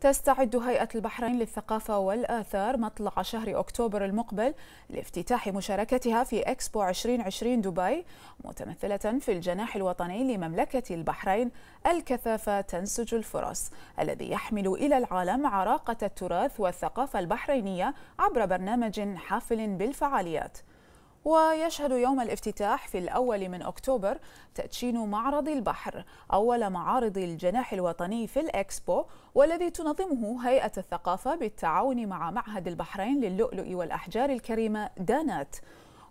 تستعد هيئة البحرين للثقافة والآثار مطلع شهر أكتوبر المقبل لافتتاح مشاركتها في إكسبو 2020 دبي متمثلة في الجناح الوطني لمملكة البحرين الكثافة تنسج الفرص الذي يحمل إلى العالم عراقة التراث والثقافة البحرينية عبر برنامج حافل بالفعاليات ويشهد يوم الافتتاح في الأول من أكتوبر تدشين معرض البحر أول معارض الجناح الوطني في الإكسبو والذي تنظمه هيئة الثقافة بالتعاون مع معهد البحرين للؤلؤ والأحجار الكريمة دانات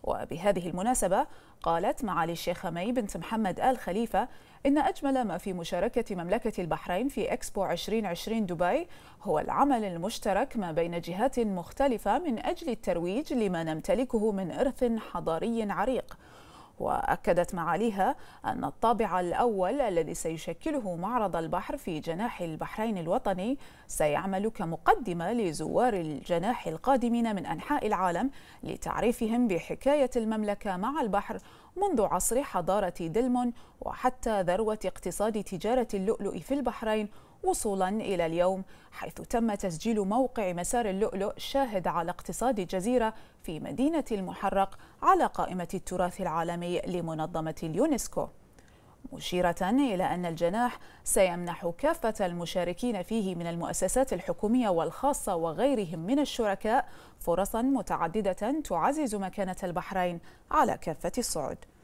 وبهذه المناسبة قالت معالي الشيخة مي بنت محمد آل خليفة إن أجمل ما في مشاركة مملكة البحرين في إكسبو 2020 دبي هو العمل المشترك ما بين جهات مختلفة من أجل الترويج لما نمتلكه من إرث حضاري عريق وأكدت معاليها أن الطابع الأول الذي سيشكله معرض البحر في جناح البحرين الوطني سيعمل كمقدمة لزوار الجناح القادمين من أنحاء العالم لتعريفهم بحكاية المملكة مع البحر منذ عصر حضارة دلمون وحتى ذروة اقتصاد تجارة اللؤلؤ في البحرين وصولا إلى اليوم حيث تم تسجيل موقع مسار اللؤلؤ شاهد على اقتصاد الجزيرة في مدينة المحرق على قائمة التراث العالمي لمنظمة اليونسكو مشيرة إلى أن الجناح سيمنح كافة المشاركين فيه من المؤسسات الحكومية والخاصة وغيرهم من الشركاء فرصا متعددة تعزز مكانة البحرين على كافة الصعد